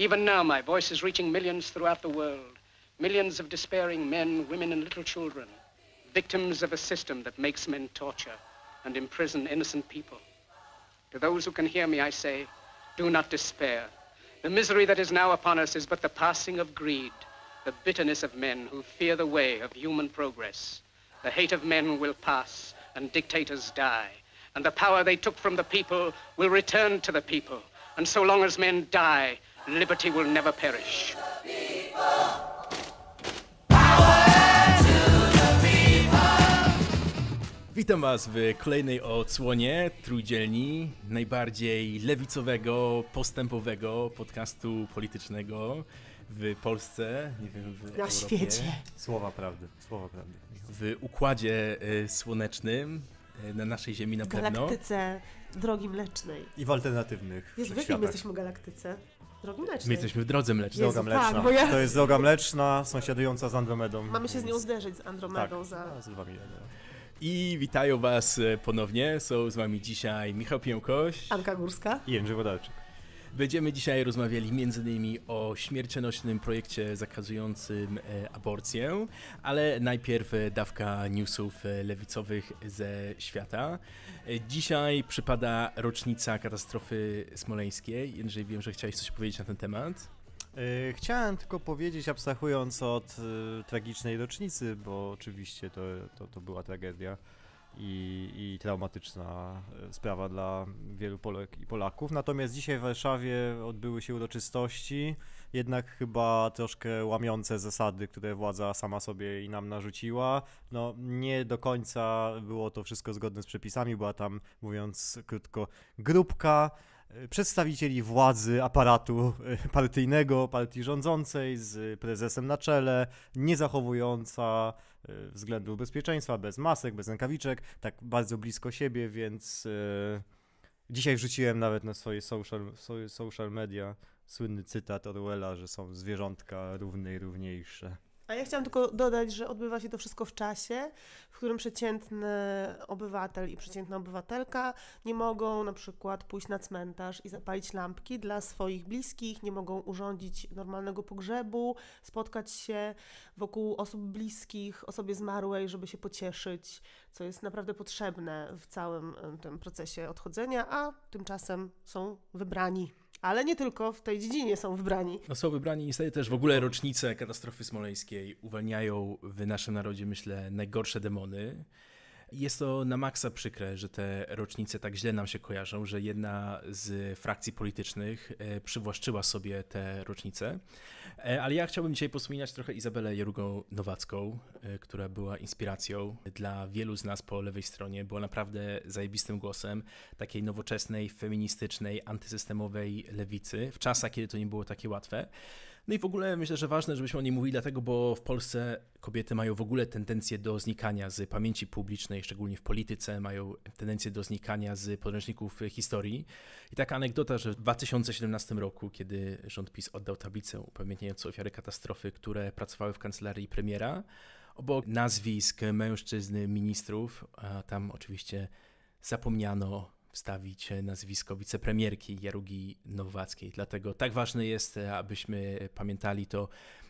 Even now, my voice is reaching millions throughout the world. Millions of despairing men, women, and little children. Victims of a system that makes men torture and imprison innocent people. To those who can hear me, I say, do not despair. The misery that is now upon us is but the passing of greed, the bitterness of men who fear the way of human progress. The hate of men will pass and dictators die, and the power they took from the people will return to the people. And so long as men die, liberty will never perish. Witam Was w kolejnej odsłonie trójdzielni najbardziej lewicowego, postępowego podcastu politycznego w Polsce, nie wiem, w Na Europie. świecie. Słowa prawdy, słowa prawdy. W układzie y, słonecznym, y, na naszej Ziemi na w pewno. galaktyce Drogi Mlecznej. I w alternatywnych Jest w jakiej jesteśmy galaktyce? Drogi mlecznej. My jesteśmy w drodze mlecznej. droga tak, mleczna. Tak, ja... To jest droga mleczna sąsiadująca z Andromedą. Mamy się z nią zderzyć, z Andromedą. Tak, za... No, z wami. I witają was e, ponownie. Są z wami dzisiaj Michał Piękoś, Anka Górska i Jędrzej Wodalczyk. Będziemy dzisiaj rozmawiali m.in. o śmiercionośnym projekcie zakazującym e, aborcję, ale najpierw e, dawka newsów e, lewicowych ze świata. Dzisiaj przypada rocznica katastrofy smoleńskiej. Jędrzej, wiem, że chciałeś coś powiedzieć na ten temat. Chciałem tylko powiedzieć, abstrahując od tragicznej rocznicy, bo oczywiście to, to, to była tragedia, i, i traumatyczna e, sprawa dla wielu Polek i Polaków. Natomiast dzisiaj w Warszawie odbyły się uroczystości, jednak chyba troszkę łamiące zasady, które władza sama sobie i nam narzuciła. No, nie do końca było to wszystko zgodne z przepisami, była tam, mówiąc krótko, grupka E, przedstawicieli władzy aparatu e, partyjnego, partii rządzącej z prezesem na czele, nie zachowująca e, względów bezpieczeństwa, bez masek, bez rękawiczek, tak bardzo blisko siebie, więc dzisiaj wrzuciłem nawet na swoje social, social media słynny cytat Orwella, że są zwierzątka równe i równiejsze. A ja chciałam tylko dodać, że odbywa się to wszystko w czasie, w którym przeciętny obywatel i przeciętna obywatelka nie mogą na przykład pójść na cmentarz i zapalić lampki dla swoich bliskich, nie mogą urządzić normalnego pogrzebu, spotkać się wokół osób bliskich, osobie zmarłej, żeby się pocieszyć, co jest naprawdę potrzebne w całym tym procesie odchodzenia, a tymczasem są wybrani. Ale nie tylko w tej dziedzinie są wybrani. No są wybrani niestety też w ogóle rocznice katastrofy smoleńskiej uwalniają w naszym narodzie, myślę, najgorsze demony. Jest to na maksa przykre, że te rocznice tak źle nam się kojarzą, że jedna z frakcji politycznych e, przywłaszczyła sobie te rocznice. E, ale ja chciałbym dzisiaj posłuchać trochę Izabelę Jerugą Nowacką, e, która była inspiracją dla wielu z nas po lewej stronie. Była naprawdę zajebistym głosem takiej nowoczesnej, feministycznej, antysystemowej lewicy w czasach, kiedy to nie było takie łatwe. No i w ogóle myślę, że ważne, żebyśmy o niej mówili, dlatego, bo w Polsce kobiety mają w ogóle tendencję do znikania z pamięci publicznej, szczególnie w polityce, mają tendencję do znikania z podręczników historii. I taka anegdota, że w 2017 roku, kiedy rząd PiS oddał tablicę upamiętniającą ofiary katastrofy, które pracowały w kancelarii premiera, obok nazwisk mężczyzn, ministrów, a tam oczywiście zapomniano wstawić e, nazwisko wicepremierki Jarugi Nowackiej. Dlatego tak ważne jest, e, abyśmy pamiętali to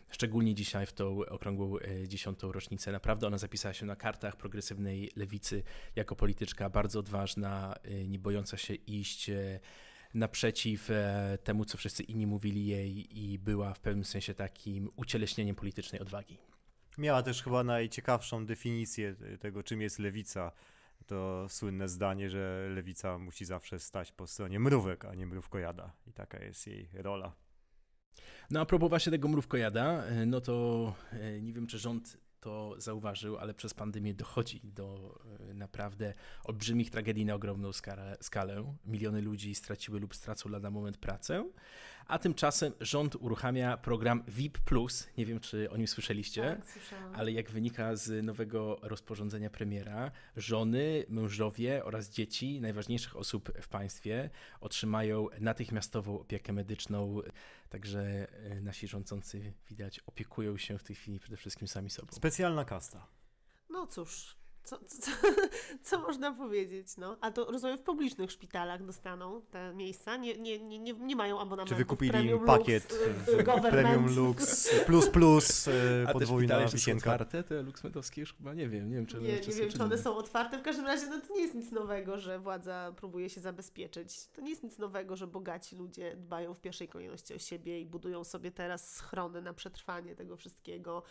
szczególnie dzisiaj w tą okrągłą e, dziesiątą rocznicę. Naprawdę ona zapisała się na kartach progresywnej lewicy jako polityczka bardzo odważna, nie bojąca się iść naprzeciw temu, co wszyscy inni mówili jej i była w pewnym sensie takim ucieleśnieniem politycznej odwagi. Miała też chyba najciekawszą definicję tego, czym jest lewica to słynne zdanie, że lewica musi zawsze stać po stronie mrówek, a nie mrówkojada. I taka jest jej rola. No a propos właśnie tego mrówkojada, e, no to e, nie wiem, czy rząd to zauważył, ale przez pandemię dochodzi do e, naprawdę olbrzymich tragedii na ogromną skalę. Miliony ludzi straciły lub stracą na moment pracę a tymczasem rząd uruchamia program VIP Plus. Nie wiem, czy o nim słyszeliście, tak, ale jak wynika z nowego rozporządzenia premiera, żony, mężowie oraz dzieci najważniejszych osób w państwie otrzymają natychmiastową opiekę medyczną. Także e, nasi rządzący, widać, opiekują się w tej chwili przede wszystkim sami sobą. Specjalna kasta. No cóż, co, co, co, można powiedzieć, no? A to rozumiem, w publicznych szpitalach dostaną te miejsca, nie, nie, nie, nie mają abonamentu. Czy wykupili premium im pakiet lux, y, y, Premium Lux plus plus y, podwójna te wisienka. są otwarte, te luksmedowskie już chyba nie wiem, nie wiem czy, nie, czy, nie wiem, czy one są otwarte. W każdym razie no, to nie jest nic nowego, że władza próbuje się zabezpieczyć. To nie jest nic nowego, że bogaci ludzie dbają w pierwszej kolejności o siebie i budują sobie teraz schrony na przetrwanie tego wszystkiego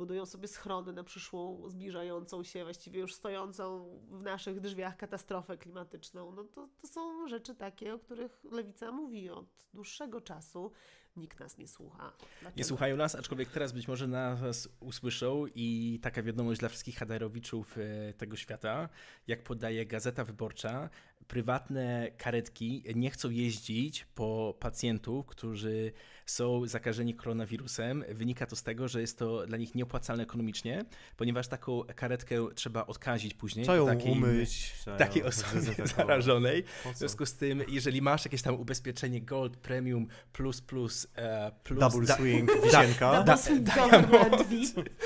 budują sobie schrony na przyszłą, zbliżającą się, właściwie już stojącą w naszych drzwiach katastrofę klimatyczną. No to, to są rzeczy takie, o których lewica mówi od dłuższego czasu. Nikt nas nie słucha. Dlaczego? Nie słuchają nas, aczkolwiek teraz być może nas usłyszą i taka wiadomość dla wszystkich hadarowiczów e, tego świata, jak podaje Gazeta Wyborcza, prywatne karetki nie chcą jeździć po pacjentów, którzy są zakażeni koronawirusem. Wynika to z tego, że jest to dla nich nieopłacalne ekonomicznie, ponieważ taką karetkę trzeba odkazić później. Trzeba takiej, umyć. Takiej osobie zarażonej. W związku z tym, jeżeli masz jakieś tam ubezpieczenie Gold, Premium, Plus, Plus, e, Plus... Double da, Swing, wisienka. Da, da, da, Diamond,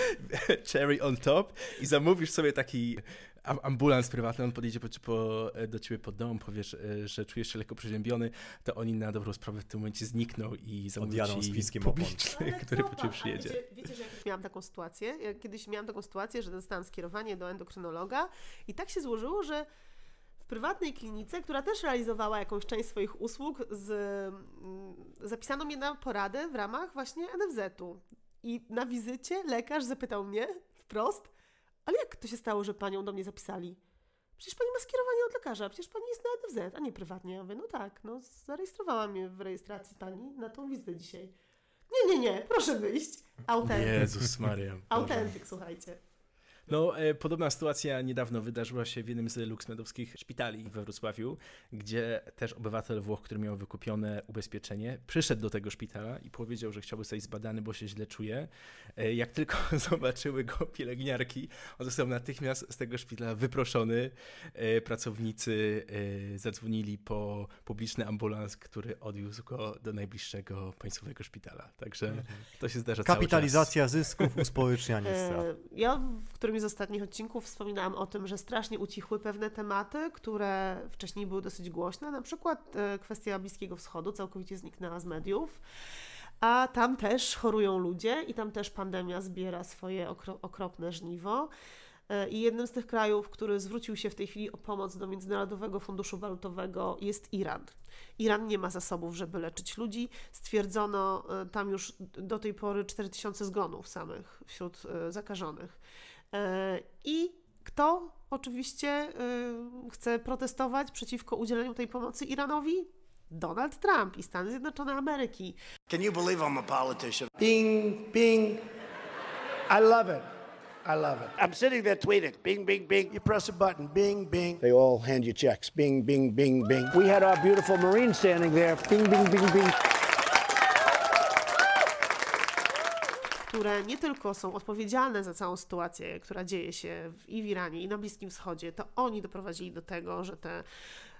Cherry on top i zamówisz sobie taki ambulans prywatny, on podejdzie po, po, e, do ciebie pod dom, powiesz, e, że czujesz się lekko przeziębiony, to oni na dobrą sprawę w tym momencie znikną i zamówią ci spiskiem publiczny, no, który po ciebie przyjedzie. Wiecie, wiecie, że ja kiedyś miałam taką sytuację? Ja kiedyś miałam taką sytuację, że dostałam skierowanie do endokrynologa i tak się złożyło, że w prywatnej klinice, która też realizowała jakąś część swoich usług, z, mm, zapisano mnie na poradę w ramach właśnie NFZ-u. I na wizycie lekarz zapytał mnie wprost, ale jak to się stało, że panią do mnie zapisali? Przecież pani ma skierowanie od lekarza, przecież pani jest na NFZ, a nie prywatnie. Ja mówię, no tak, no zarejestrowałam mnie w rejestracji pani na tą wizytę dzisiaj. Nie, nie, nie, proszę wyjść. Autentyk. Jezus Maria. Autentyk, słuchajcie. No, e, podobna sytuacja niedawno wydarzyła się w jednym z luksmedowskich szpitali we Wrocławiu, gdzie też obywatel Włoch, który miał wykupione ubezpieczenie, przyszedł do tego szpitala i powiedział, że chciałby zostać zbadany, bo się źle czuje. E, jak tylko zobaczyły go pielęgniarki, on został natychmiast z tego szpitala wyproszony. E, pracownicy e, zadzwonili po publiczny ambulans, który odwiózł go do najbliższego państwowego szpitala. Także mhm. to się zdarza Kapitalizacja zysków, uspołecznianie e, strat. Ja w którymś z ostatnich odcinków wspominałam o tym, że strasznie ucichły pewne tematy, które wcześniej były dosyć głośne. Na przykład e, kwestia Bliskiego Wschodu całkowicie zniknęła z mediów. A tam też chorują ludzie i tam też pandemia zbiera swoje okro okropne żniwo. E, I jednym z tych krajów, który zwrócił się w tej chwili o pomoc do Międzynarodowego Funduszu Walutowego jest Iran. Iran nie ma zasobów, żeby leczyć ludzi. Stwierdzono e, tam już do tej pory 4000 zgonów samych wśród zakażonych. E, I kto oczywiście e, chce protestować przeciwko udzieleniu tej pomocy Iranowi? Donald Trump i Stany Zjednoczone Ameryki. Can you believe I'm a politician? Bing, bing. I love it. I love it. I'm sitting there tweeting, bing, bing, bing. You press a button, bing, bing. They all hand you checks, bing, bing, bing, bing. We had our beautiful Marine standing there, bing, bing, bing, bing. które nie tylko są odpowiedzialne za całą sytuację, która dzieje się w, i w Iranie, i na Bliskim Wschodzie, to oni doprowadzili do tego, że te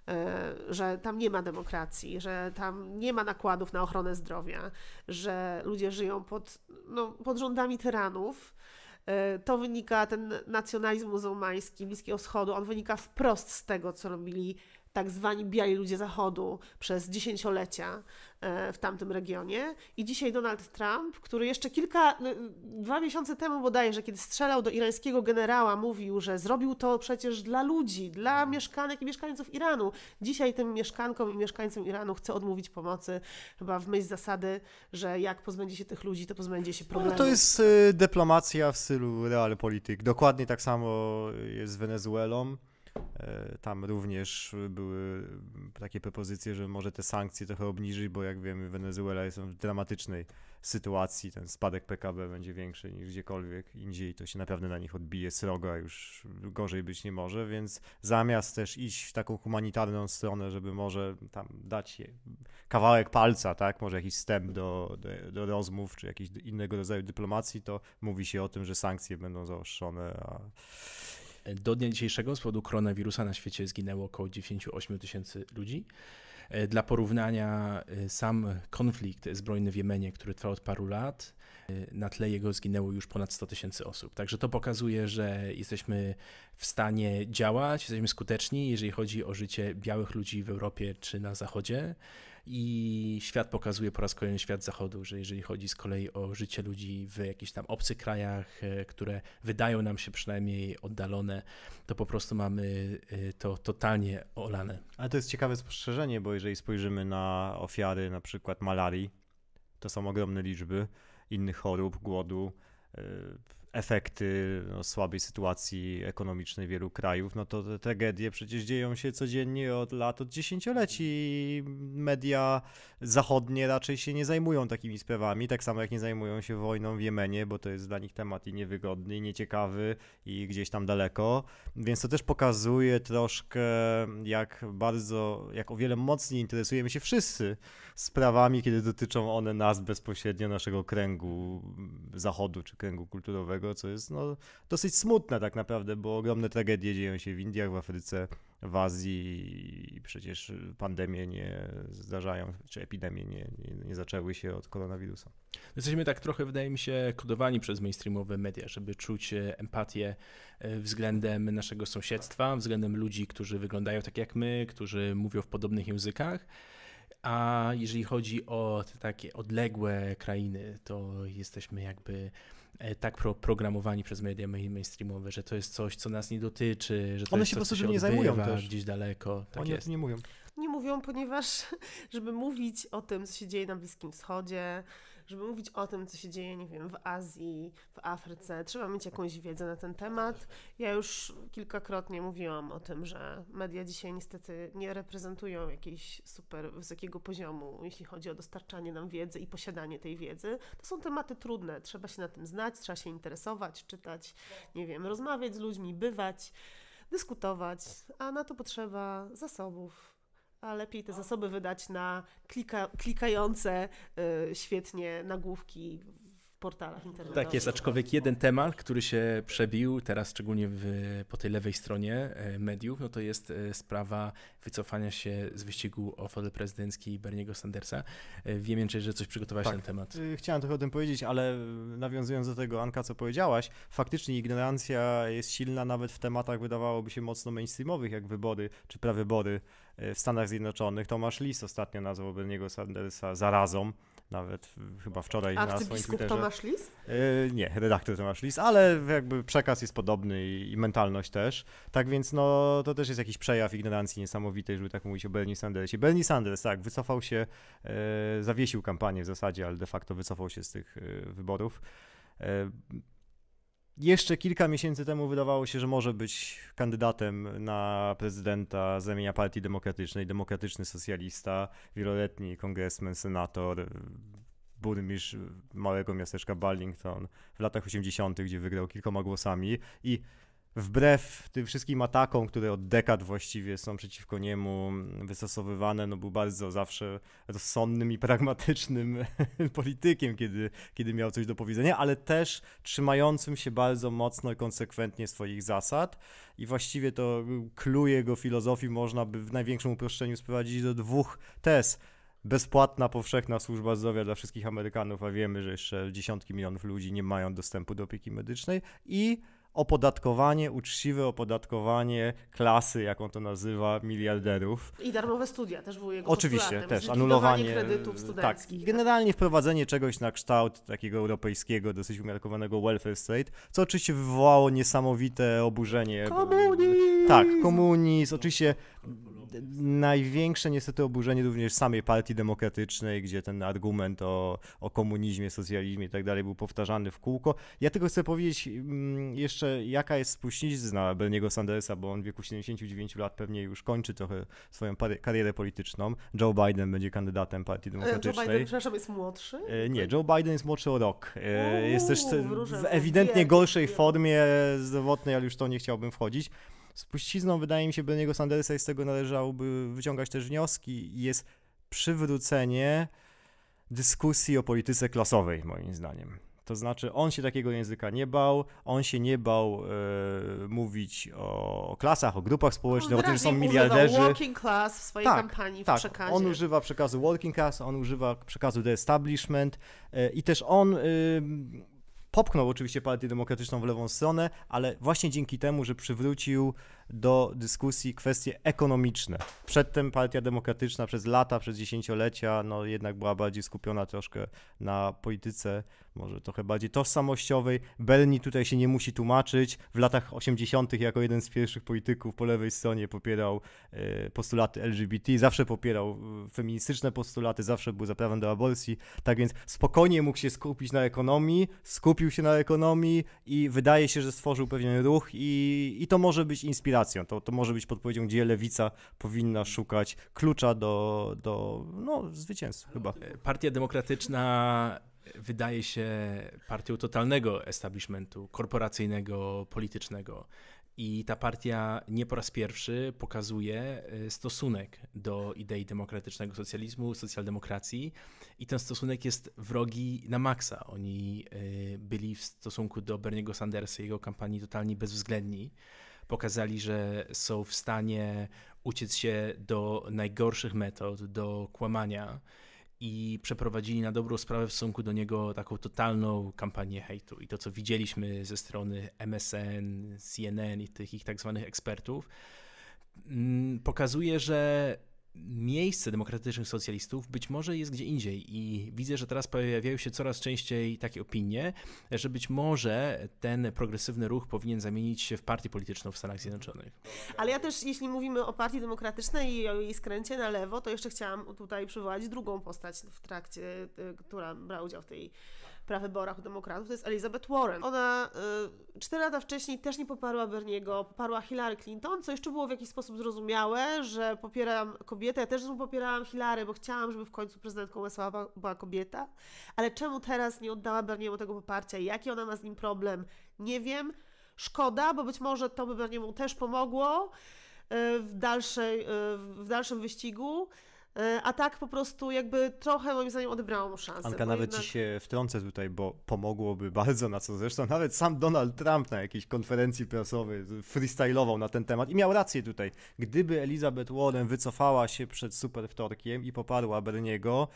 e, że tam nie ma demokracji, że tam nie ma nakładów na ochronę zdrowia, że ludzie żyją pod, no, pod rządami tyranów. E, to wynika, ten nacjonalizm muzułmański Bliskiego Wschodu, on wynika wprost z tego, co robili tak zwani biali ludzie Zachodu przez dziesięciolecia e, w tamtym regionie. I dzisiaj Donald Trump, który jeszcze kilka, no, dwa miesiące temu bodajże, kiedy strzelał do irańskiego generała, mówił, że zrobił to przecież dla ludzi, dla mhm. mieszkanek i mieszkańców Iranu. Dzisiaj tym mieszkankom i mieszkańcom Iranu chce odmówić pomocy, chyba w myśl zasady, że jak pozbędzie się tych ludzi, to pozbędzie się no, problemu. No, to jest e, dyplomacja w stylu realpolitik. Dokładnie tak samo jest z Wenezuelą. E, tam również były takie propozycje, że może te sankcje trochę obniżyć, bo jak wiemy, Wenezuela jest w dramatycznej sytuacji. Ten spadek PKB będzie większy niż gdziekolwiek indziej. To się naprawdę na nich odbije sroga, już gorzej być nie może. Więc zamiast też iść w taką humanitarną stronę, żeby może tam dać kawałek palca, tak, może jakiś wstęp do, do, do rozmów czy jakiegoś innego rodzaju dyplomacji, to mówi się o tym, że sankcje będą zaostrzone. A do dnia dzisiejszego z powodu koronawirusa na świecie zginęło około 98 tysięcy ludzi. E, dla porównania, e, sam konflikt zbrojny w Jemenie, który trwa od paru lat, e, na tle jego zginęło już ponad 100 tysięcy osób. Także to pokazuje, że jesteśmy w stanie działać, jesteśmy skuteczni, jeżeli chodzi o życie białych ludzi w Europie czy na Zachodzie i świat pokazuje po raz kolejny świat zachodu, że jeżeli chodzi z kolei o życie ludzi w jakichś tam obcych krajach, e, które wydają nam się przynajmniej oddalone, to po prostu mamy e, to totalnie olane. Ale to jest ciekawe spostrzeżenie, bo jeżeli spojrzymy na ofiary na przykład malarii, to są ogromne liczby innych chorób, głodu, e, efekty no, słabej sytuacji ekonomicznej wielu krajów, no to te tragedie przecież dzieją się codziennie od lat, od dziesięcioleci. Media zachodnie raczej się nie zajmują takimi sprawami, tak samo jak nie zajmują się wojną w Jemenie, bo to jest dla nich temat i niewygodny, i nieciekawy, i gdzieś tam daleko. Więc to też pokazuje troszkę, jak bardzo, jak o wiele mocniej interesujemy się wszyscy sprawami, kiedy dotyczą one nas bezpośrednio, naszego kręgu zachodu czy kręgu kulturowego tego, co jest no, dosyć smutne tak naprawdę, bo ogromne tragedie dzieją się w Indiach, w Afryce, w Azji i przecież pandemie nie zdarzają, czy epidemie nie, nie, nie zaczęły się od koronawirusa. Jesteśmy tak trochę, wydaje mi się, kodowani przez mainstreamowe media, żeby czuć e, empatię e, względem naszego sąsiedztwa, względem ludzi, którzy wyglądają tak jak my, którzy mówią w podobnych językach. A jeżeli chodzi o te takie odległe krainy, to jesteśmy jakby E, tak pro, programowani przez media mainstreamowe, że to jest coś, co nas nie dotyczy, że to One jest się coś, po prostu nie zajmują też. gdzieś daleko. Tak Oni jest. o tym nie mówią. Nie mówią, ponieważ żeby mówić o tym, co się dzieje na Bliskim Wschodzie, żeby mówić o tym, co się dzieje, nie wiem, w Azji, w Afryce, trzeba mieć jakąś wiedzę na ten temat. Ja już kilkakrotnie mówiłam o tym, że media dzisiaj niestety nie reprezentują jakiejś super wysokiego poziomu, jeśli chodzi o dostarczanie nam wiedzy i posiadanie tej wiedzy. To są tematy trudne, trzeba się na tym znać, trzeba się interesować, czytać, nie wiem, rozmawiać z ludźmi, bywać dyskutować, a na to potrzeba zasobów, a lepiej te zasoby wydać na klika, klikające y, świetnie nagłówki portalach internetowych. Tak jest, aczkolwiek jeden temat, który się przebił teraz szczególnie w, po tej lewej stronie e, mediów, no to jest e, sprawa wycofania się z wyścigu o fotel prezydencki Berniego Sandersa. E, wiem, że coś przygotowałeś tak. na ten temat. Chciałem trochę o tym powiedzieć, ale nawiązując do tego, Anka, co powiedziałaś, faktycznie ignorancja jest silna nawet w tematach, wydawałoby się, mocno mainstreamowych, jak wybory czy prawybory w Stanach Zjednoczonych. Tomasz Lis ostatnio nazwał Berniego Sandersa zarazą. Nawet chyba wczoraj A na swoim Twitterze. Tomasz Lis? Yy, nie, redaktor Tomasz Lis, ale jakby przekaz jest podobny i, i, mentalność też. Tak więc no, to też jest jakiś przejaw ignorancji niesamowitej, żeby tak mówić o Bernie Sandersie. Bernie Sanders, tak, wycofał się, yy, zawiesił kampanię w zasadzie, ale de facto wycofał się z tych yy, wyborów. Yy, jeszcze kilka miesięcy temu wydawało się, że może być kandydatem na prezydenta z ramienia Partii Demokratycznej, demokratyczny socjalista, wieloletni kongresmen, senator, burmistrz małego miasteczka Burlington w latach 80., gdzie wygrał kilkoma głosami i wbrew tym wszystkim atakom, które od dekad właściwie są przeciwko niemu wystosowywane, no był bardzo zawsze rozsądnym i pragmatycznym politykiem, kiedy, kiedy miał coś do powiedzenia, ale też trzymającym się bardzo mocno i konsekwentnie swoich zasad i właściwie to kluje jego filozofii można by w największym uproszczeniu sprowadzić do dwóch tez bezpłatna, powszechna służba zdrowia dla wszystkich Amerykanów, a wiemy, że jeszcze dziesiątki milionów ludzi nie mają dostępu do opieki medycznej i opodatkowanie, uczciwe opodatkowanie klasy, jaką to nazywa, miliarderów. I darmowe studia też były jego Oczywiście, też anulowanie kredytów tak. studenckich. Tak, generalnie wprowadzenie czegoś na kształt takiego europejskiego, dosyć umiarkowanego welfare state, co oczywiście wywołało niesamowite oburzenie. Komunizm! Tak, komunizm, oczywiście największe niestety oburzenie również samej partii demokratycznej, gdzie ten argument o, o komunizmie, socjalizmie i tak dalej był powtarzany w kółko. Ja tylko chcę powiedzieć mm, jeszcze, jaka jest spuścizna Berniego Sandersa, bo on w wieku 79 lat pewnie już kończy trochę swoją karierę polityczną. Joe Biden będzie kandydatem partii e, demokratycznej. Joe Biden, przepraszam, jest młodszy? E, nie, Joe Biden jest młodszy o rok. E, jest też w ewidentnie gorszej formie zdrowotnej, ale już to nie chciałbym wchodzić spuścizną, wydaje mi się, Berniego Sandersa i z tego należałoby wyciągać też wnioski, jest przywrócenie dyskusji o polityce klasowej, moim zdaniem. To znaczy, on się takiego języka nie bał, on się nie bał e, mówić o klasach, o grupach społecznych, o tym, że są miliarderzy. On working class w swojej tak, kampanii, tak. w przekazie. On używa przekazu working class, on używa przekazu the establishment e, i też on e, popchnął oczywiście partię demokratyczną w lewą stronę, ale właśnie dzięki temu, że przywrócił do dyskusji kwestie ekonomiczne. Przedtem Partia Demokratyczna przez lata, przez dziesięciolecia, no jednak była bardziej skupiona troszkę na polityce, może trochę bardziej tożsamościowej. Belni tutaj się nie musi tłumaczyć. W latach 80. jako jeden z pierwszych polityków po lewej stronie popierał e, postulaty LGBT, zawsze popierał e, feministyczne postulaty, zawsze był za prawem do aborcji. Tak więc spokojnie mógł się skupić na ekonomii, skupił się na ekonomii i wydaje się, że stworzył pewien ruch i, i to może być inspiracja to, to może być podpowiedzią, gdzie lewica powinna szukać klucza do, do no, zwycięstwa chyba. Partia Demokratyczna wydaje się partią totalnego establishmentu korporacyjnego, politycznego. I ta partia nie po raz pierwszy pokazuje y, stosunek do idei demokratycznego socjalizmu, socjaldemokracji, i ten stosunek jest wrogi na maksa. Oni y, byli w stosunku do Berniego Sandersa i jego kampanii totalnie bezwzględni pokazali, że są w stanie uciec się do najgorszych metod, do kłamania i przeprowadzili na dobrą sprawę w stosunku do niego taką totalną kampanię hejtu. I to, co widzieliśmy ze strony MSN, CNN i tych ich tak zwanych ekspertów, mm, pokazuje, że miejsce demokratycznych socjalistów być może jest gdzie indziej i widzę, że teraz pojawiają się coraz częściej takie opinie, że być może ten progresywny ruch powinien zamienić się w partię polityczną w Stanach Zjednoczonych. Ale ja też, jeśli mówimy o partii demokratycznej i o jej skręcie na lewo, to jeszcze chciałam tutaj przywołać drugą postać w trakcie, y, która brała udział w tej prawyborach u demokratów, to jest Elizabeth Warren. Ona y, cztery lata wcześniej też nie poparła Berniego, poparła Hillary Clinton, co jeszcze było w jakiś sposób zrozumiałe, że popieram kobietę. Ja też popierałam Hillary, bo chciałam, żeby w końcu prezydentką USA była kobieta. Ale czemu teraz nie oddała Berniemu tego poparcia? Jaki ona ma z nim problem? Nie wiem. Szkoda, bo być może to by Berniemu też pomogło y, w, dalszej, y, w dalszym wyścigu. E, a tak po prostu jakby trochę moim zdaniem odebrało mu szansę. Anka, nawet jednak... ci się wtrącę tutaj, bo pomogłoby bardzo, na co zresztą nawet sam Donald Trump na jakiejś konferencji prasowej freestylował na ten temat i miał rację tutaj. Gdyby Elizabeth Warren wycofała się przed superwtorkiem i poparła Berniego,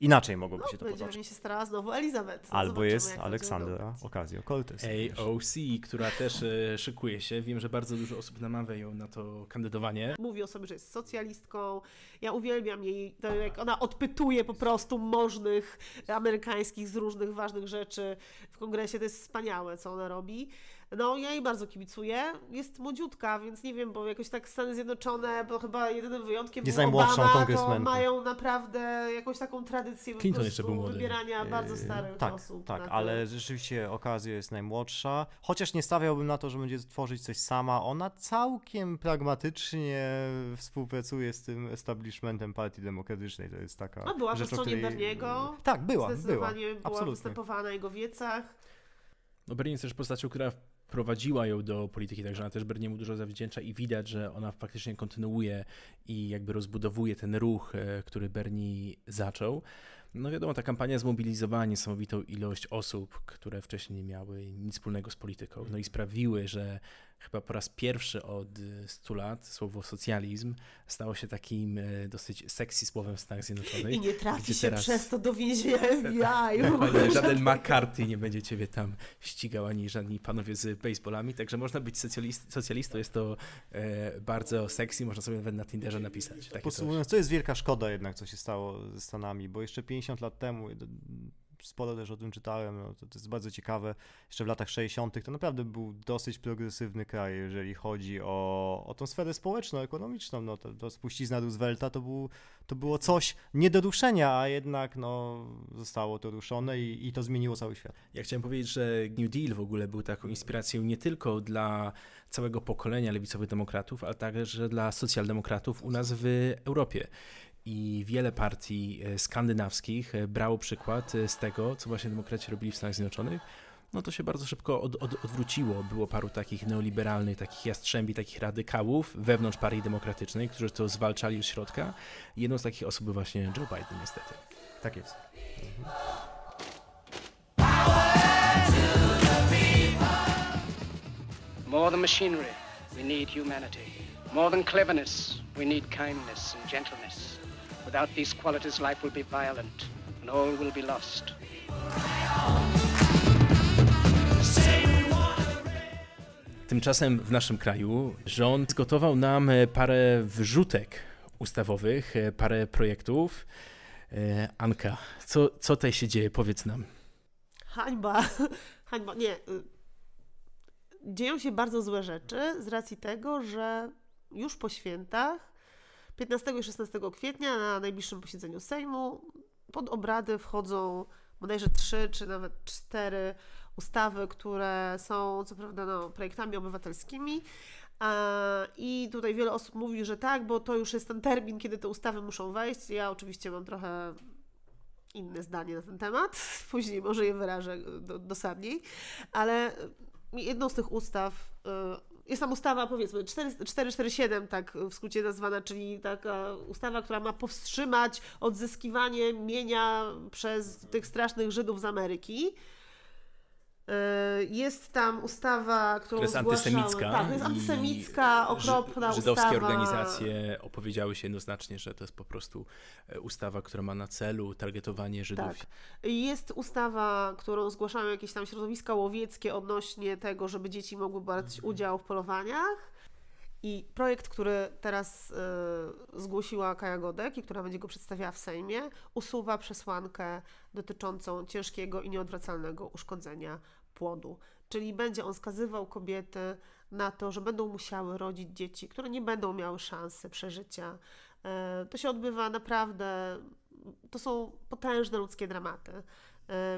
Inaczej mogłoby no, się to potoczyć. Będzie się starała znowu Elizabeth. No, Albo Zobaczymy, jest Aleksandra Ocasio-Cortez. AOC, która też e, szykuje się. Wiem, że bardzo dużo osób namawia ją na to kandydowanie. Mówi o sobie, że jest socjalistką. Ja uwielbiam jej, to jak ona odpytuje po prostu możnych amerykańskich z różnych ważnych rzeczy w kongresie. To jest wspaniałe, co ona robi. No, ja jej bardzo kibicuję. Jest młodziutka, więc nie wiem, bo jakoś tak Stany Zjednoczone, bo chyba jedynym wyjątkiem jest był Obama, to mają naprawdę jakąś taką tradycję Clinton jeszcze był młody. wybierania yy, bardzo starych tak, osób. Tak, ale rzeczywiście okazja jest najmłodsza. Chociaż nie stawiałbym na to, że będzie tworzyć coś sama. Ona całkiem pragmatycznie współpracuje z tym establishmentem Partii Demokratycznej. To jest taka A była rzecz, po stronie której... Tak, była, była. była występowała na jego wiecach. No Bernie jest też postacią, która prowadziła ją do polityki, także ona też Berniemu dużo zawdzięcza i widać, że ona faktycznie kontynuuje i jakby rozbudowuje ten ruch, e, który Berni zaczął. No wiadomo, ta kampania zmobilizowała niesamowitą ilość osób, które wcześniej nie miały nic wspólnego z polityką, no i sprawiły, że chyba po raz pierwszy od 100 y, lat słowo socjalizm stało się takim y, dosyć sexy słowem w Stanach Zjednoczonych. I nie trafi się teraz... przez to do więzienia FBI. Tak, tak, tak. żaden McCarthy nie będzie ciebie tam ścigał, ani żadni panowie z baseballami, także można być socjalist, socjalistą, jest to e, bardzo sexy, można sobie nawet na Tinderze napisać. Podsumowując, to jest wielka szkoda jednak, co się stało ze Stanami, bo jeszcze 50 lat temu sporo też o tym czytałem, no, to, to, jest bardzo ciekawe. Jeszcze w latach 60. to naprawdę był dosyć progresywny kraj, jeżeli chodzi o, o tą sferę społeczną ekonomiczną No, to, to spuścizna Roosevelta to, był, to było coś nie do ruszenia, a jednak no, zostało to ruszone i, i to zmieniło cały świat. Ja chciałem powiedzieć, że New Deal w ogóle był taką inspiracją nie tylko dla całego pokolenia lewicowych demokratów, ale także dla socjaldemokratów u nas w Europie i wiele partii e, skandynawskich e, brało przykład e, z tego, co właśnie demokraci robili w Stanach Zjednoczonych, no to się bardzo szybko od, od, odwróciło. Było paru takich neoliberalnych, takich jastrzębi, takich radykałów wewnątrz partii demokratycznej, którzy to zwalczali od środka. Jedną z takich osób był właśnie Joe Biden, niestety. Tak jest. Mhm. More than machinery, we need humanity. More than cleverness, we need kindness and gentleness. Without these qualities, life will be violent, and all will be lost. Tymczasem w naszym kraju rząd gotował nam e, parę wrzutek ustawowych, e, parę projektów. E, Anka, co, co tutaj się dzieje? Powiedz nam. Hańba. Hańba. Nie. Dzieją się bardzo złe rzeczy z racji tego, że już po świętach 15 i 16 kwietnia na najbliższym posiedzeniu Sejmu pod obrady wchodzą bodajże trzy czy nawet cztery ustawy, które są co prawda no, projektami obywatelskimi. I tutaj wiele osób mówi, że tak, bo to już jest ten termin, kiedy te ustawy muszą wejść. Ja oczywiście mam trochę inne zdanie na ten temat, później może je wyrażę e, dosadniej, ale e, jedną z tych ustaw e, jest tam ustawa, powiedzmy, 447, tak w skrócie nazwana, czyli taka ustawa, która ma powstrzymać odzyskiwanie mienia przez tych strasznych Żydów z Ameryki. Y, jest tam ustawa, którą jest antysemicka. Tak, jest antysemicka, okropna żydowskie ustawa. Żydowskie organizacje opowiedziały się jednoznacznie, że to jest po prostu e, ustawa, która ma na celu targetowanie Żydów. Tak. Jest ustawa, którą zgłaszają jakieś tam środowiska łowieckie odnośnie tego, żeby dzieci mogły brać mhm. udział w polowaniach. I projekt, który teraz y, zgłosiła Kaja Godek i która będzie go przedstawiała w Sejmie, usuwa przesłankę dotyczącą ciężkiego i nieodwracalnego uszkodzenia płodu. Czyli będzie on skazywał kobiety na to, że będą musiały rodzić dzieci, które nie będą miały szansy przeżycia. Y, to się odbywa naprawdę, to są potężne ludzkie dramaty. Y,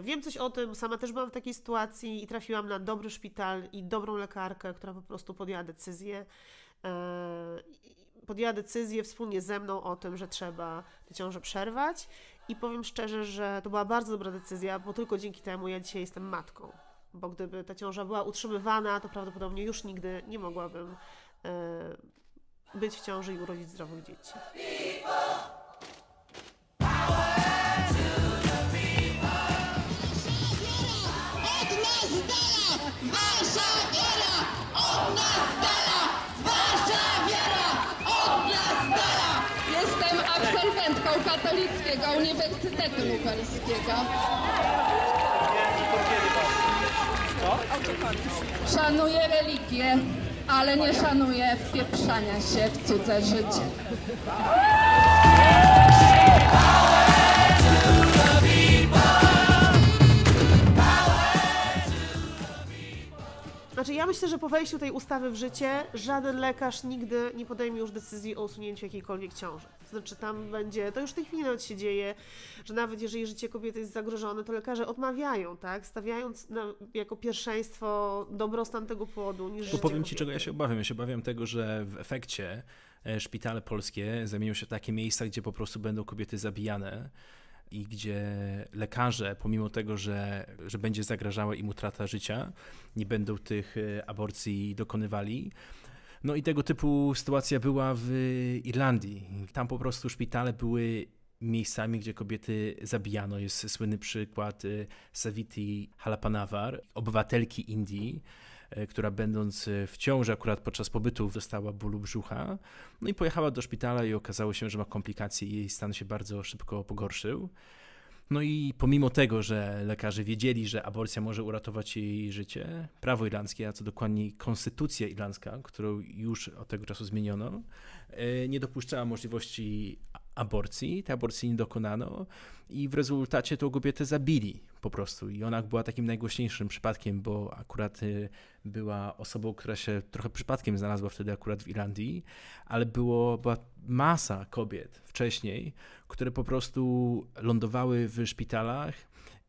wiem coś o tym, sama też byłam w takiej sytuacji i trafiłam na dobry szpital i dobrą lekarkę, która po prostu podjęła decyzję E, podjęła decyzję wspólnie ze mną o tym, że trzeba tę ciążę przerwać. I powiem szczerze, że to była bardzo dobra decyzja, bo tylko dzięki temu ja dzisiaj jestem matką. Bo gdyby ta ciąża była utrzymywana, to prawdopodobnie już nigdy nie mogłabym e, być w ciąży i urodzić zdrowych dzieci. Od nas Katolickiego Uniwersytetu Lubelskiego. Szanuje religię, ale nie szanuje wpieprzania się w cudze życie. Znaczy ja myślę, że po wejściu tej ustawy w życie żaden lekarz nigdy nie podejmie już decyzji o usunięciu jakiejkolwiek ciąży. To znaczy tam będzie, to już w tej chwili nawet się dzieje, że nawet jeżeli życie kobiety jest zagrożone, to lekarze odmawiają, tak? Stawiając na, jako pierwszeństwo dobrostan tego płodu niż To powiem Ci, kobiety. czego ja się obawiam. Ja się obawiam tego, że w efekcie e, szpitale polskie zamienią się w takie miejsca, gdzie po prostu będą kobiety zabijane i gdzie lekarze, pomimo tego, że, że będzie zagrażała im utrata życia, nie będą tych e, aborcji dokonywali, no i tego typu sytuacja była w Irlandii. Tam po prostu szpitale były miejscami, gdzie kobiety zabijano. Jest słynny przykład y, Saviti Halapanavar, obywatelki Indii, y, która będąc y, w ciąży akurat podczas pobytu dostała bólu brzucha. No i pojechała do szpitala i okazało się, że ma komplikacje i jej stan się bardzo szybko pogorszył. No i pomimo tego, że lekarze wiedzieli, że aborcja może uratować jej życie, prawo irlandzkie, a co dokładniej konstytucja irlandzka, którą już od tego czasu zmieniono, e, nie dopuszczała możliwości aborcji, tej aborcji nie dokonano i w rezultacie tą kobietę zabili po prostu. I ona była takim najgłośniejszym przypadkiem, bo akurat y, była osobą, która się trochę przypadkiem znalazła wtedy akurat w Irlandii, ale było, była masa kobiet wcześniej, które po prostu lądowały w szpitalach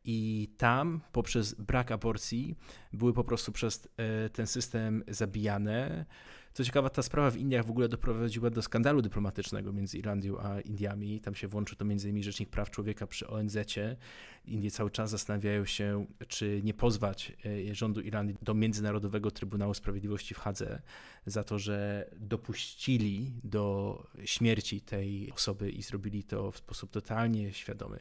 i tam poprzez brak aborcji były po prostu przez e, ten system zabijane. Co ciekawe, ta sprawa w Indiach w ogóle doprowadziła do skandalu dyplomatycznego między Irlandią a Indiami. Tam się włączył to m.in. Rzecznik Praw Człowieka przy ONZ-cie. Indie cały czas zastanawiają się, czy nie pozwać e, rządu Irlandii do Międzynarodowego Trybunału Sprawiedliwości w Hadze za to, że dopuścili do śmierci tej osoby i zrobili to w sposób totalnie świadomy.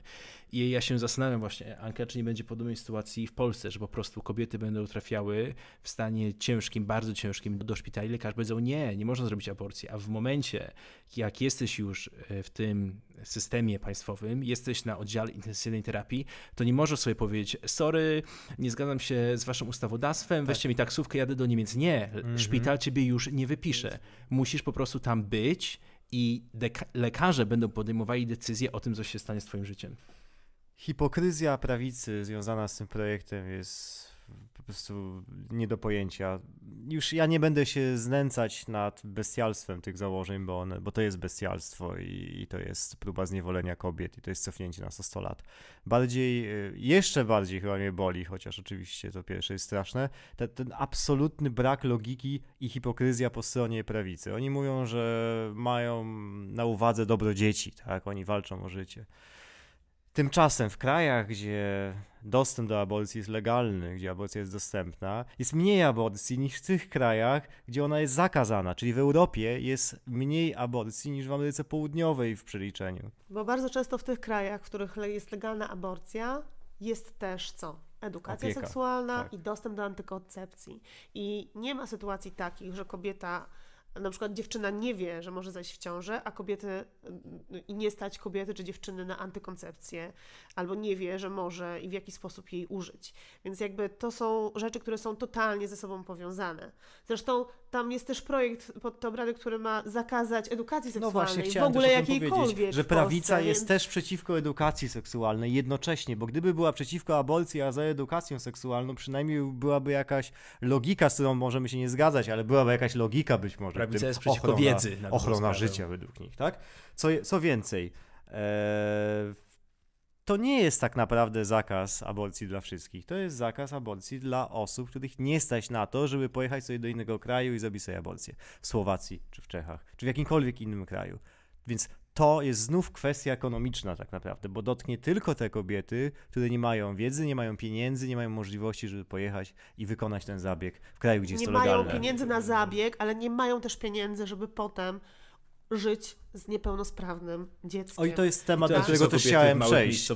I ja się zastanawiam właśnie, Anka, czy nie będzie podobnej sytuacji w Polsce, że po prostu kobiety będą trafiały w stanie ciężkim, bardzo ciężkim do szpitali, lekarz powiedzą nie, nie można zrobić aborcji, a w momencie, jak jesteś już e, w tym systemie państwowym, jesteś na oddziale intensywnej terapii, to nie możesz sobie powiedzieć sorry, nie zgadzam się z waszym ustawodawstwem, tak. weźcie mi taksówkę, jadę do Niemiec. Nie, mhm. szpital ciebie już nie wypisze. Musisz po prostu tam być i lekarze będą podejmowali decyzję o tym, co się stanie z twoim życiem. Hipokryzja prawicy związana z tym projektem jest po prostu nie do pojęcia. Już ja nie będę się znęcać nad bestialstwem tych założeń, bo, one, bo to jest bestialstwo i, i to jest próba zniewolenia kobiet i to jest cofnięcie nas o 100 lat. Bardziej, y, jeszcze bardziej chyba mnie boli, chociaż oczywiście to pierwsze jest straszne, ten, ten absolutny brak logiki i hipokryzja po stronie prawicy. Oni mówią, że mają na uwadze dobro dzieci, tak? Oni walczą o życie. Tymczasem w krajach, gdzie dostęp do aborcji jest legalny, gdzie aborcja jest dostępna, jest mniej aborcji niż w tych krajach, gdzie ona jest zakazana, czyli w Europie jest mniej aborcji niż w Ameryce Południowej w przeliczeniu. Bo bardzo często w tych krajach, w których jest legalna aborcja, jest też co? Edukacja Opieka. seksualna tak. i dostęp do antykoncepcji. I nie ma sytuacji takich, że kobieta na przykład dziewczyna nie wie, że może zajść w ciążę, a kobiety i y, y, nie stać kobiety czy dziewczyny na antykoncepcję, albo nie wie, że może i w jaki sposób jej użyć. Więc jakby to są rzeczy, które są totalnie ze sobą powiązane. Zresztą tam jest też projekt pod te obrady, który ma zakazać edukacji seksualnej. No właśnie, chciałem w ogóle też jakiejkolwiek. Że prawica Polsce, jest więc... też przeciwko edukacji seksualnej jednocześnie, bo gdyby była przeciwko aborcji, a za edukacją seksualną, przynajmniej byłaby jakaś logika, z którą możemy się nie zgadzać, ale byłaby jakaś logika być może. Prawica tym. jest przeciwko ochrona, wiedzy. Ochrona sprawę. życia według nich, tak? Co, co więcej, e, to nie jest tak naprawdę zakaz aborcji dla wszystkich. To jest zakaz aborcji dla osób, których nie stać na to, żeby pojechać sobie do innego kraju i zrobić sobie aborcję. W Słowacji, czy w Czechach, czy w jakimkolwiek innym kraju. Więc to jest znów kwestia ekonomiczna tak naprawdę, bo dotknie tylko te kobiety, które nie mają wiedzy, nie mają pieniędzy, nie mają możliwości, żeby pojechać i wykonać ten zabieg w kraju, gdzie nie jest to legalne. Nie mają pieniędzy na zabieg, ale nie mają też pieniędzy, żeby potem żyć z niepełnosprawnym dzieckiem. Oj, to jest temat, do którego też chciałem przejść.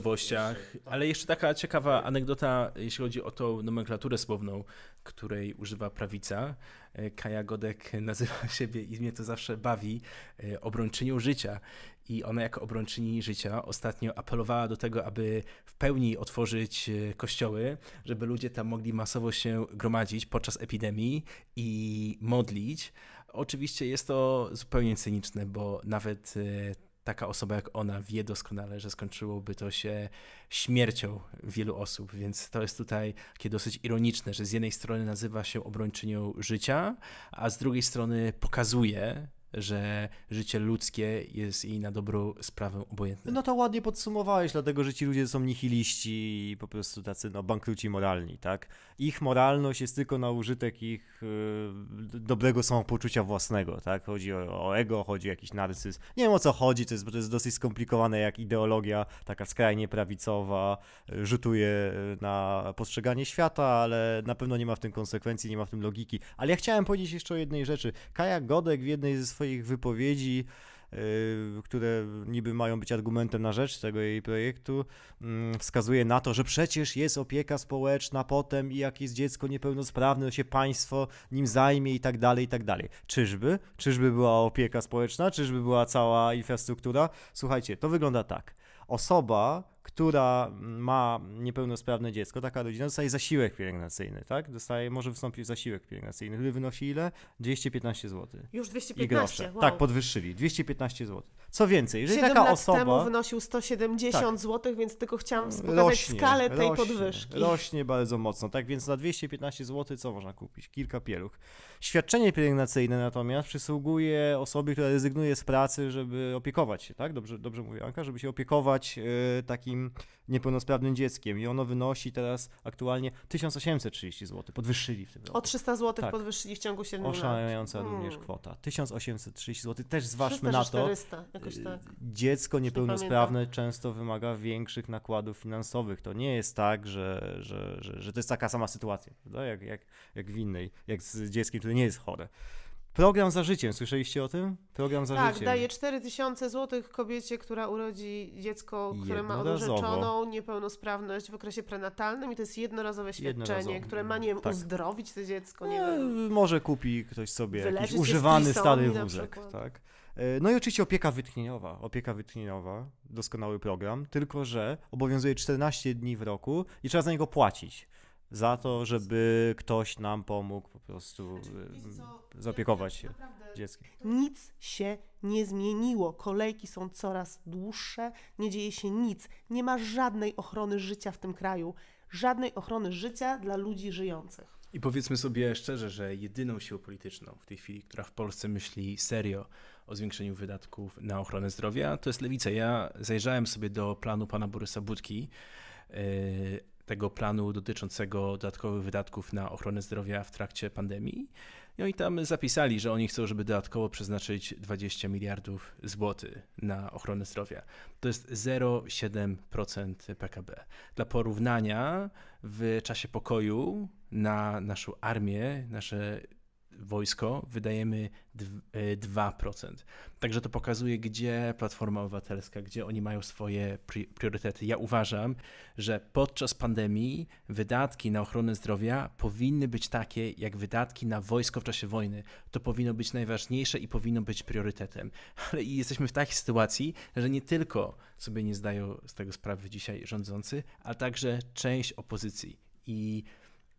Ale jeszcze taka ciekawa anegdota, jeśli chodzi o tą nomenklaturę słowną, której używa prawica. E, Kaja Godek nazywa siebie i mnie to zawsze bawi e, obrończynią życia. I ona jako obrończyni życia ostatnio apelowała do tego, aby w pełni otworzyć e, kościoły, żeby ludzie tam mogli masowo się gromadzić podczas epidemii i modlić Oczywiście jest to zupełnie cyniczne, bo nawet e, taka osoba jak ona wie doskonale, że skończyłoby to się śmiercią wielu osób, więc to jest tutaj takie dosyć ironiczne, że z jednej strony nazywa się obrończynią życia, a z drugiej strony pokazuje, że życie ludzkie jest jej na dobrą sprawę obojętne. No to ładnie podsumowałeś, dlatego że ci ludzie są nihiliści i po prostu tacy no, bankruci moralni, tak? Ich moralność jest tylko na użytek ich yy, dobrego samopoczucia własnego, tak? Chodzi o, o ego, chodzi o jakiś narcyzm. Nie wiem o co chodzi, to jest, bo to jest dosyć skomplikowane jak ideologia, taka skrajnie prawicowa, y, rzutuje y, na postrzeganie świata, ale na pewno nie ma w tym konsekwencji, nie ma w tym logiki. Ale ja chciałem powiedzieć jeszcze o jednej rzeczy. Kaja Godek w jednej ze swoich swoich wypowiedzi, y, które niby mają być argumentem na rzecz tego jej projektu, mm, wskazuje na to, że przecież jest opieka społeczna potem i jak jest dziecko niepełnosprawne, to się państwo nim zajmie i tak dalej, i tak dalej. Czyżby? Czyżby była opieka społeczna? Czyżby była cała infrastruktura? Słuchajcie, to wygląda tak. Osoba, która ma niepełnosprawne dziecko, taka rodzina dostaje zasiłek pielęgnacyjny, tak? Dostaje, może wystąpić zasiłek pielęgnacyjny, który wynosi ile? 215 zł. Już 215, wow. Tak, podwyższyli, 215 zł. Co więcej, jeżeli 7 taka lat osoba... temu wynosił 170 tak, zł, więc tylko chciałam pokazać skalę tej rośnie, podwyżki. Rośnie bardzo mocno, tak? Więc na 215 zł co można kupić? Kilka pieluch. Świadczenie pielęgnacyjne natomiast przysługuje osobie, która rezygnuje z pracy, żeby opiekować się, tak? Dobrze, dobrze mówię, Anka? Żeby się opiekować yy, e, takim takim niepełnosprawnym dzieckiem i ono wynosi teraz aktualnie 1830 zł. Podwyższyli w tym roku. O 300 zł tak. podwyższyli w ciągu 7 lat. Oszałamiająca hmm. również kwota. 1830 zł. Też zważmy na to, 400, jakoś y, tak. dziecko niepełnosprawne nie często wymaga większych nakładów finansowych. To nie jest tak, że, że, że, że to jest taka sama sytuacja, Jak, jak, jak w innej, jak z dzieckiem, które nie jest chore. Program za życiem, słyszeliście o tym? Program za tak, życiem. Tak, daje 4000 zł kobiecie, która urodzi dziecko, które ma orzeczoną niepełnosprawność w okresie prenatalnym i to jest jednorazowe świadczenie, jednorazowe. które ma, nie wiem, tak. uzdrowić to dziecko, nie e, wiem. Może kupi ktoś sobie Wyleczyć jakiś używany stary wózek, tak? E, no i oczywiście opieka wytchnieniowa. Opieka wytchnieniowa, doskonały program, tylko że obowiązuje 14 dni w roku i trzeba za niego płacić za to, żeby ktoś nam pomógł po prostu znaczy, y, tak zaopiekować się dzieckiem. Nic się nie zmieniło. Kolejki są coraz dłuższe, nie dzieje się nic. Nie ma żadnej ochrony życia w tym kraju. Żadnej ochrony życia dla ludzi żyjących. I powiedzmy sobie szczerze, że jedyną siłą polityczną w tej chwili, która w Polsce myśli serio o zwiększeniu wydatków na ochronę zdrowia, to jest lewica. Ja zajrzałem sobie do planu pana Borysa Budki, y, tego planu dotyczącego dodatkowych wydatków na ochronę zdrowia w trakcie pandemii. No i tam zapisali, że oni chcą, żeby dodatkowo przeznaczyć 20 miliardów złotych na ochronę zdrowia. To jest 0,7% PKB. Dla porównania, w czasie pokoju na naszą armię, nasze wojsko, wydajemy 2%. E, także to pokazuje, gdzie Platforma Obywatelska, gdzie oni mają swoje priorytety. Ja uważam, że podczas pandemii wydatki na ochronę zdrowia powinny być takie, jak wydatki na wojsko w czasie wojny. To powinno być najważniejsze i powinno być priorytetem. Ale jesteśmy w takiej sytuacji, że nie tylko sobie nie zdają z tego sprawy dzisiaj rządzący, ale także część opozycji. I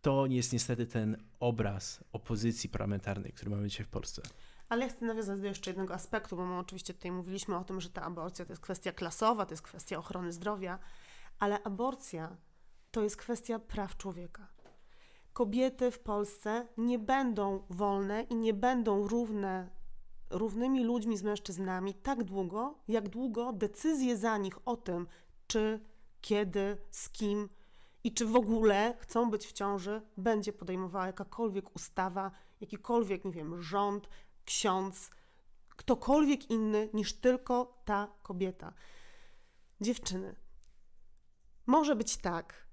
to jest niestety ten obraz opozycji parlamentarnej, który mamy dzisiaj w Polsce. Ale ja chcę nawiązać do jeszcze jednego aspektu, bo my oczywiście tutaj mówiliśmy o tym, że ta aborcja to jest kwestia klasowa, to jest kwestia ochrony zdrowia, ale aborcja to jest kwestia praw człowieka. Kobiety w Polsce nie będą wolne i nie będą równe, równymi ludźmi z mężczyznami tak długo, jak długo decyzje za nich o tym, czy, kiedy, z kim, i czy w ogóle chcą być w ciąży, będzie podejmowała jakakolwiek ustawa, jakikolwiek, nie wiem, rząd, ksiądz, ktokolwiek inny niż tylko ta kobieta. Dziewczyny, może być tak,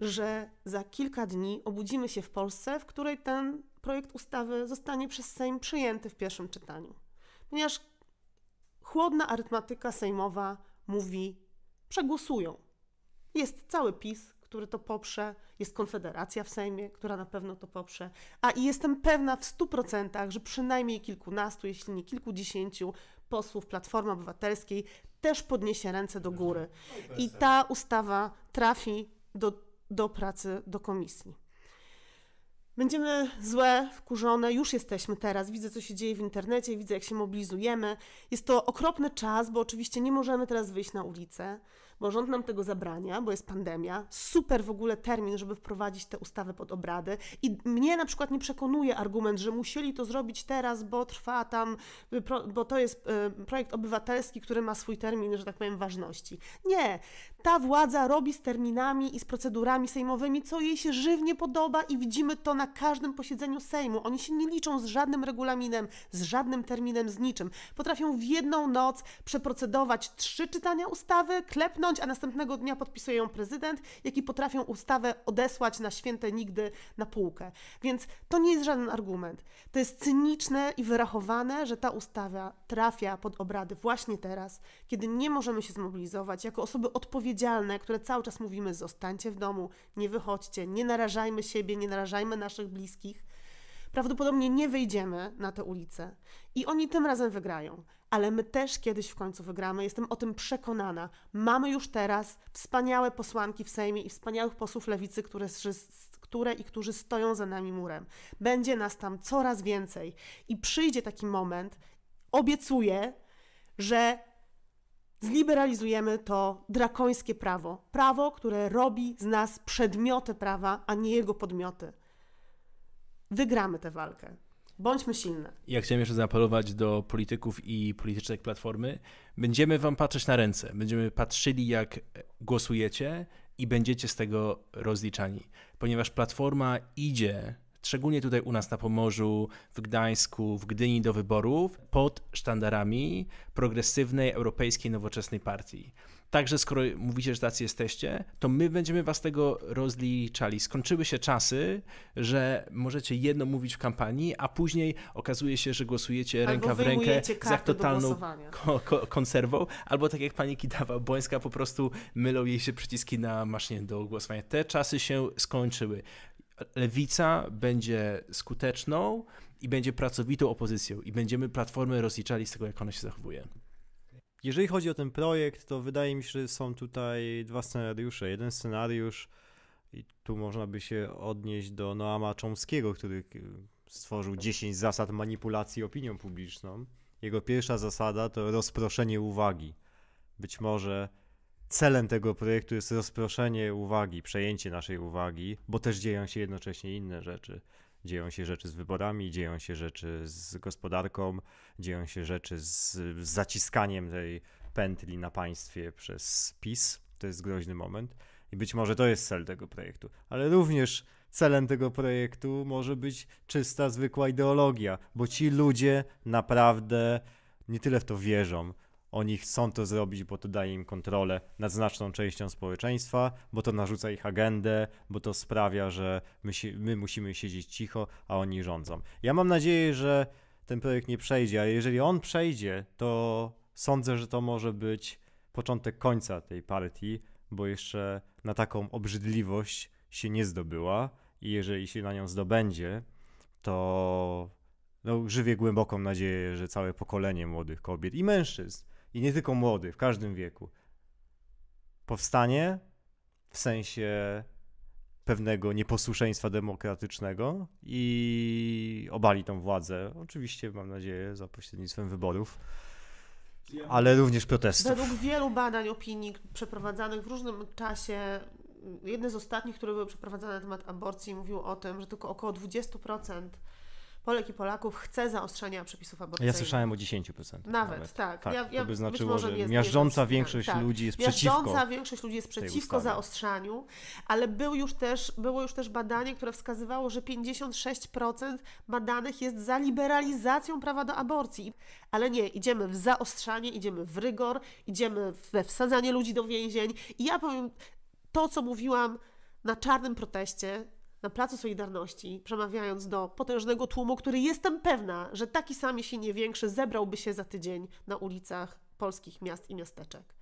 że za kilka dni obudzimy się w Polsce, w której ten projekt ustawy zostanie przez Sejm przyjęty w pierwszym czytaniu. Ponieważ chłodna arytmetyka sejmowa mówi, przegłosują. Jest cały PiS, który to poprze, jest Konfederacja w Sejmie, która na pewno to poprze, a i jestem pewna w stu procentach, że przynajmniej kilkunastu, jeśli nie kilkudziesięciu posłów Platformy Obywatelskiej też podniesie ręce do góry i ta ustawa trafi do, do pracy do komisji. Będziemy złe, wkurzone, już jesteśmy teraz. Widzę, co się dzieje w internecie, widzę, jak się mobilizujemy. Jest to okropny czas, bo oczywiście nie możemy teraz wyjść na ulicę bo rząd nam tego zabrania, bo jest pandemia. Super w ogóle termin, żeby wprowadzić tę ustawę pod obrady. I mnie na przykład nie przekonuje argument, że musieli to zrobić teraz, bo trwa tam, bo to jest y, projekt obywatelski, który ma swój termin, że tak powiem, ważności. Nie, ta władza robi z terminami i z procedurami sejmowymi, co jej się żywnie podoba i widzimy to na każdym posiedzeniu Sejmu. Oni się nie liczą z żadnym regulaminem, z żadnym terminem, z niczym. Potrafią w jedną noc przeprocedować trzy czytania ustawy, klepnąć, a następnego dnia podpisuje ją prezydent, jaki potrafią ustawę odesłać na święte nigdy na półkę. Więc to nie jest żaden argument. To jest cyniczne i wyrachowane, że ta ustawa trafia pod obrady właśnie teraz, kiedy nie możemy się zmobilizować jako osoby odpowiedzialne odpowiedzialne, które cały czas mówimy: zostańcie w domu, nie wychodźcie, nie narażajmy siebie, nie narażajmy naszych bliskich, prawdopodobnie nie wyjdziemy na te ulice. I oni tym razem wygrają, ale my też kiedyś w końcu wygramy, jestem o tym przekonana. Mamy już teraz wspaniałe posłanki w Sejmie i wspaniałych posłów lewicy, które, które i którzy stoją za nami murem. Będzie nas tam coraz więcej i przyjdzie taki moment, obiecuję, że zliberalizujemy to drakońskie prawo. Prawo, które robi z nas przedmioty prawa, a nie jego podmioty. Wygramy tę walkę. Bądźmy silne. Ja chciałem jeszcze zaapelować do polityków i politycznych Platformy. Będziemy wam patrzeć na ręce. Będziemy patrzyli, jak głosujecie i będziecie z tego rozliczani. Ponieważ Platforma idzie szczególnie tutaj u nas na Pomorzu, w Gdańsku, w Gdyni do wyborów, pod sztandarami progresywnej, europejskiej, nowoczesnej partii. Także skoro mówicie, że tacy jesteście, to my będziemy was tego rozliczali. Skończyły się czasy, że możecie jedno mówić w kampanii, a później okazuje się, że głosujecie ręka w rękę za totalną ko ko konserwą, albo tak jak pani Kidawa-Błońska, po prostu mylą jej się przyciski na maszynie do głosowania. Te czasy się skończyły lewica będzie skuteczną i będzie pracowitą opozycją i będziemy platformę rozliczali z tego, jak ona się zachowuje. Jeżeli chodzi o ten projekt, to wydaje mi się, że są tutaj dwa scenariusze. Jeden scenariusz, i tu można by się odnieść do Noama Chomskiego, który stworzył 10 zasad manipulacji opinią publiczną. Jego pierwsza zasada to rozproszenie uwagi. Być może celem tego projektu jest rozproszenie uwagi, przejęcie naszej uwagi, bo też dzieją się jednocześnie inne rzeczy. Dzieją się rzeczy z wyborami, dzieją się rzeczy z gospodarką, dzieją się rzeczy z, z zaciskaniem tej pętli na państwie przez PiS. To jest groźny moment. I być może to jest cel tego projektu. Ale również celem tego projektu może być czysta, zwykła ideologia, bo ci ludzie naprawdę nie tyle w to wierzą, oni chcą to zrobić, bo to daje im kontrolę nad znaczną częścią społeczeństwa, bo to narzuca ich agendę, bo to sprawia, że my, my musimy siedzieć cicho, a oni rządzą. Ja mam nadzieję, że ten projekt nie przejdzie, a jeżeli on przejdzie, to sądzę, że to może być początek końca tej partii, bo jeszcze na taką obrzydliwość się nie zdobyła i jeżeli się na nią zdobędzie, to no, żywię głęboką nadzieję, że całe pokolenie młodych kobiet i mężczyzn i nie tylko młody, w każdym wieku, powstanie w sensie pewnego nieposłuszeństwa demokratycznego i obali tą władzę. Oczywiście, mam nadzieję, za pośrednictwem wyborów. Ale również protestów. Według wielu badań opinii przeprowadzanych w różnym czasie, jedne z ostatnich, które były przeprowadzane na temat aborcji, mówiło o tym, że tylko około 20% Polek i Polaków chce zaostrzenia przepisów aborcyjnych. Ja słyszałem o 10%. Nawet, nawet. tak. tak. Ja, ja, to by znaczyło, że jest, miażdżąca jest, większość tak. ludzi jest miażdżąca przeciwko. Miażdżąca większość ludzi jest przeciwko zaostrzaniu, ale był już też, było już też badanie, które wskazywało, że 56% badanych jest za liberalizacją prawa do aborcji. Ale nie, idziemy w zaostrzanie, idziemy w rygor, idziemy we wsadzanie ludzi do więzień. I ja powiem to, co mówiłam na czarnym proteście na Placu Solidarności, przemawiając do potężnego tłumu, który jestem pewna, że taki sam, jeśli nie większy, zebrałby się za tydzień na ulicach polskich miast i miasteczek.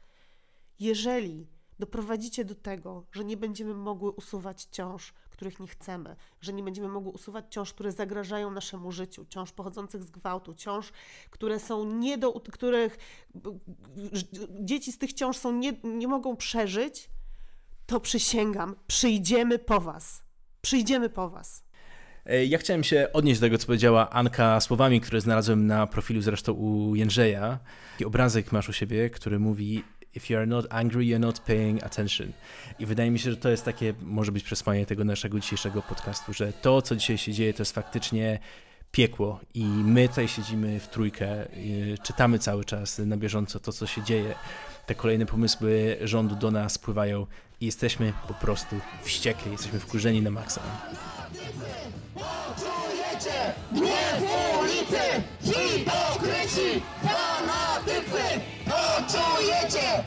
Jeżeli doprowadzicie do tego, że nie będziemy mogły usuwać ciąż, których nie chcemy, że nie będziemy mogły usuwać ciąż, które zagrażają naszemu życiu, ciąż pochodzących z gwałtu, ciąż, które są nie do, których dzieci z tych ciąż są nie, nie mogą przeżyć, to przysięgam, przyjdziemy po Was. Przyjdziemy po was. E, ja chciałem się odnieść do tego, co powiedziała Anka słowami, które znalazłem na profilu zresztą u Jędrzeja. Taki obrazek masz u siebie, który mówi If you are not angry, you're not paying attention. I wydaje mi się, że to jest takie, może być przesłanie tego naszego dzisiejszego podcastu, że to, co dzisiaj się dzieje, to jest faktycznie piekło i my tutaj siedzimy w trójkę, y, czytamy cały czas na bieżąco to, co się dzieje. Te kolejne pomysły rządu do nas spływają i jesteśmy po prostu wściekli, jesteśmy wkurzeni na maksa. ulicy! Hipokryci! Poczujecie!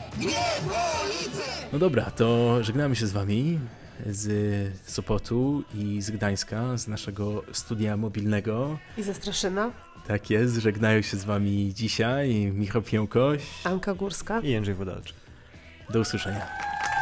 ulicy! No dobra, to żegnamy się z wami z Sopotu i z Gdańska, z naszego studia mobilnego. I ze Straszyna. Tak jest, żegnają się z wami dzisiaj Michał Piąkoś Anka Górska i Jędrzej Wodalczyk. Do usłyszenia.